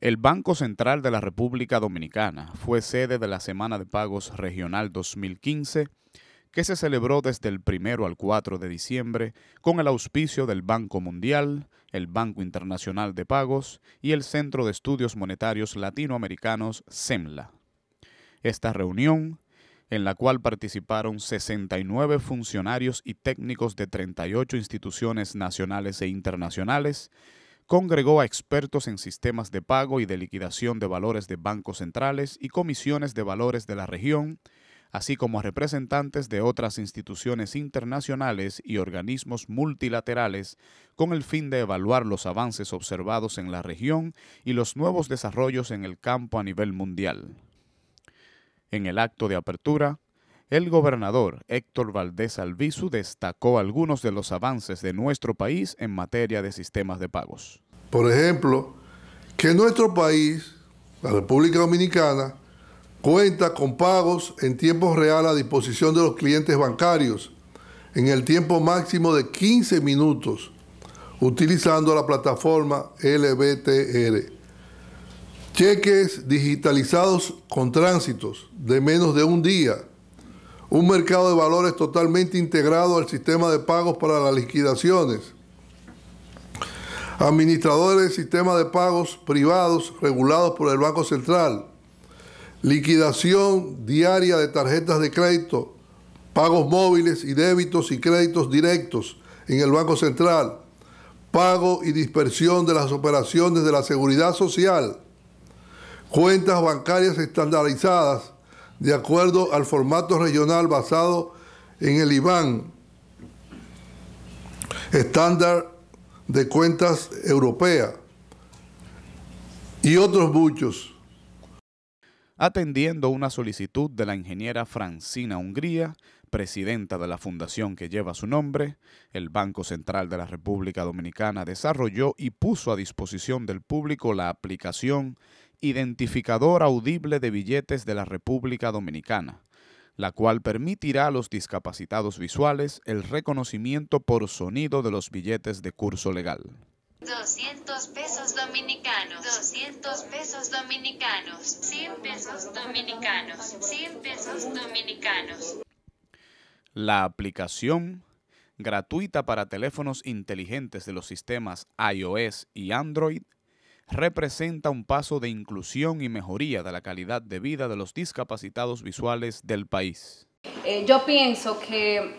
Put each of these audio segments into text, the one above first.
El Banco Central de la República Dominicana fue sede de la Semana de Pagos Regional 2015, que se celebró desde el 1 al 4 de diciembre con el auspicio del Banco Mundial, el Banco Internacional de Pagos y el Centro de Estudios Monetarios Latinoamericanos, CEMLA. Esta reunión, en la cual participaron 69 funcionarios y técnicos de 38 instituciones nacionales e internacionales, congregó a expertos en sistemas de pago y de liquidación de valores de bancos centrales y comisiones de valores de la región, así como a representantes de otras instituciones internacionales y organismos multilaterales con el fin de evaluar los avances observados en la región y los nuevos desarrollos en el campo a nivel mundial. En el acto de apertura, el gobernador Héctor Valdés Albizu destacó algunos de los avances de nuestro país en materia de sistemas de pagos. Por ejemplo, que nuestro país, la República Dominicana, cuenta con pagos en tiempo real a disposición de los clientes bancarios, en el tiempo máximo de 15 minutos, utilizando la plataforma LBTR. Cheques digitalizados con tránsitos de menos de un día un mercado de valores totalmente integrado al sistema de pagos para las liquidaciones, administradores del sistemas de pagos privados regulados por el Banco Central, liquidación diaria de tarjetas de crédito, pagos móviles y débitos y créditos directos en el Banco Central, pago y dispersión de las operaciones de la seguridad social, cuentas bancarias estandarizadas, de acuerdo al formato regional basado en el IBAN, estándar de cuentas europea y otros muchos. Atendiendo una solicitud de la ingeniera Francina Hungría, presidenta de la fundación que lleva su nombre, el Banco Central de la República Dominicana desarrolló y puso a disposición del público la aplicación identificador audible de billetes de la República Dominicana, la cual permitirá a los discapacitados visuales el reconocimiento por sonido de los billetes de curso legal. 200 pesos dominicanos, 200 pesos dominicanos, 100 pesos dominicanos, 100 pesos dominicanos. La aplicación gratuita para teléfonos inteligentes de los sistemas iOS y Android representa un paso de inclusión y mejoría de la calidad de vida de los discapacitados visuales del país. Eh, yo pienso que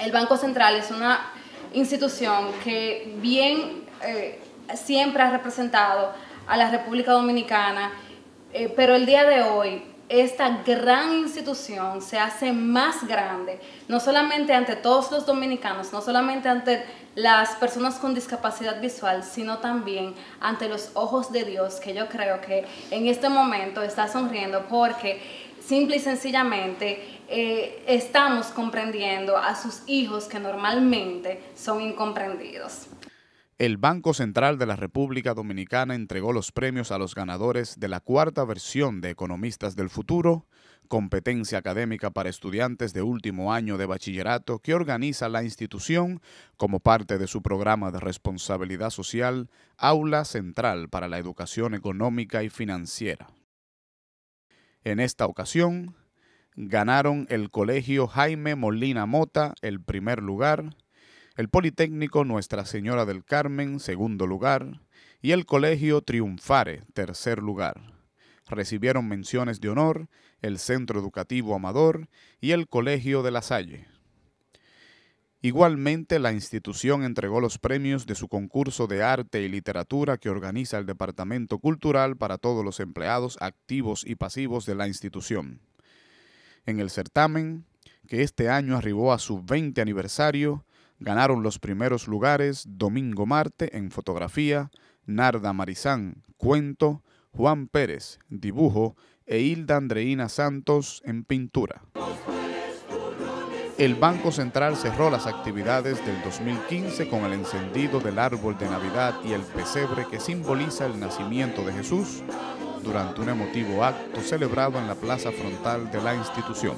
el Banco Central es una institución que bien eh, siempre ha representado a la República Dominicana, eh, pero el día de hoy esta gran institución se hace más grande, no solamente ante todos los dominicanos, no solamente ante las personas con discapacidad visual, sino también ante los ojos de Dios, que yo creo que en este momento está sonriendo porque simple y sencillamente eh, estamos comprendiendo a sus hijos que normalmente son incomprendidos el Banco Central de la República Dominicana entregó los premios a los ganadores de la cuarta versión de Economistas del Futuro, competencia académica para estudiantes de último año de bachillerato que organiza la institución como parte de su programa de responsabilidad social Aula Central para la Educación Económica y Financiera. En esta ocasión, ganaron el Colegio Jaime Molina Mota el primer lugar, el Politécnico Nuestra Señora del Carmen, segundo lugar, y el Colegio Triunfare, tercer lugar. Recibieron menciones de honor el Centro Educativo Amador y el Colegio de la Salle. Igualmente, la institución entregó los premios de su concurso de arte y literatura que organiza el Departamento Cultural para todos los empleados activos y pasivos de la institución. En el certamen, que este año arribó a su 20 aniversario, Ganaron los primeros lugares Domingo Marte en fotografía, Narda Marizán, cuento, Juan Pérez, dibujo e Hilda Andreina Santos en pintura. El Banco Central cerró las actividades del 2015 con el encendido del árbol de Navidad y el pesebre que simboliza el nacimiento de Jesús durante un emotivo acto celebrado en la plaza frontal de la institución.